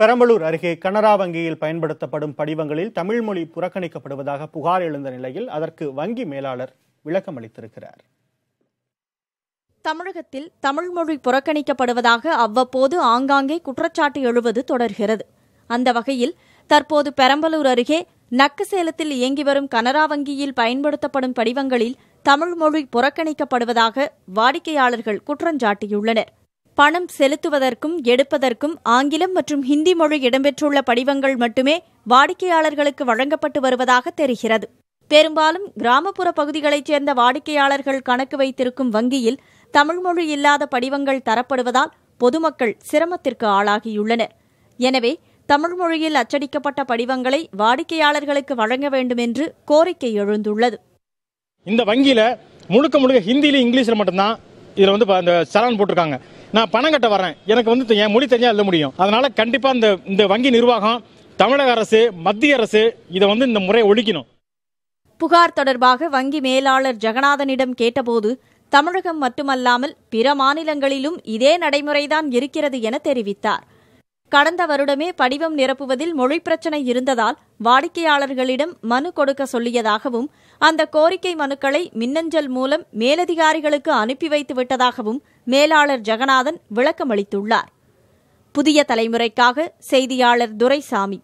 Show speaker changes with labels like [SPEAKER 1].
[SPEAKER 1] பெரம்பலூர் அருகே கனரா வங்கியில் பயன்படுத்தப்படும் படிவங்களில் தமிழ் மொழி புறக்கணிக்கப்படுவதாக புகார் எழுந்த நிலையில் அதற்கு வங்கி மேலாளர் விளக்கம் அளித்திருக்கிறார்
[SPEAKER 2] தமிழகத்தில் தமிழ் மொழி புறக்கணிக்கப்படுவதாக அவ்வப்போது ஆங்காங்கே குற்றச்சாட்டு எழுவது தொடர்கிறது அந்த வகையில் தற்போது பெரம்பலூர் அருகே நக்குசேலத்தில் இயங்கி வரும் கனரா வங்கியில் பயன்படுத்தப்படும் படிவங்களில் தமிழ் மொழி புறக்கணிக்கப்படுவதாக வாடிக்கையாளர்கள் குற்றஞ்சாட்டியுள்ளனர் பணம் செலுத்துவதற்கும் எடுப்பதற்கும் ஆங்கிலம் மற்றும் ஹிந்தி மொழி இடம்பெற்றுள்ள படிவங்கள் மட்டுமே வாடிக்கையாளர்களுக்கு வழங்கப்பட்டு வருவதாக தெரிகிறது பெரும்பாலும் கிராமப்புற பகுதிகளைச் சேர்ந்த வாடிக்கையாளர்கள் கணக்கு வைத்திருக்கும் வங்கியில் தமிழ் மொழி இல்லாத படிவங்கள் தரப்படுவதால் பொதுமக்கள் சிரமத்திற்கு ஆளாகியுள்ளனர் எனவே தமிழ் மொழியில் அச்சடிக்கப்பட்ட படிவங்களை வாடிக்கையாளர்களுக்கு வழங்க வேண்டும் என்று
[SPEAKER 3] கோரிக்கை எழுந்துள்ளது இந்த வங்கியில் முழுக்க முழுக்க ஹிந்தியிலும் இங்கிலீஷில் மட்டும்தான் இதில் வந்து அந்த சலான் போட்டிருக்காங்க நான் பணம் கட்ட வரேன் எனக்கு வந்து என் மொழி தெரிஞ்சா எழுத முடியும் அதனால கண்டிப்பா இந்த இந்த வங்கி நிர்வாகம் தமிழக அரசு மத்திய அரசு இதை வந்து இந்த முறை ஒழிக்கணும்
[SPEAKER 2] புகார் தொடர்பாக வங்கி மேலாளர் ஜெகநாதனிடம் கேட்டபோது தமிழகம் மட்டுமல்லாமல் பிற மாநிலங்களிலும் இதே நடைமுறைதான் இருக்கிறது என தெரிவித்தார் கடந்த வருடமே படிவம் நிரப்புவதில் மொழி பிரச்சினை இருந்ததால் வாடிக்கையாளர்களிடம் மனு கொடுக்க சொல்லியதாகவும் அந்த கோரிக்கை மனுக்களை மின்னஞ்சல் மூலம் மேலதிகாரிகளுக்கு அனுப்பி வைத்து விட்டதாகவும் மேலாளர் ஜெகநாதன் விளக்கமளித்துள்ளார் புதிய தலைமுறைக்காக செய்தியாளர் துரைசாமி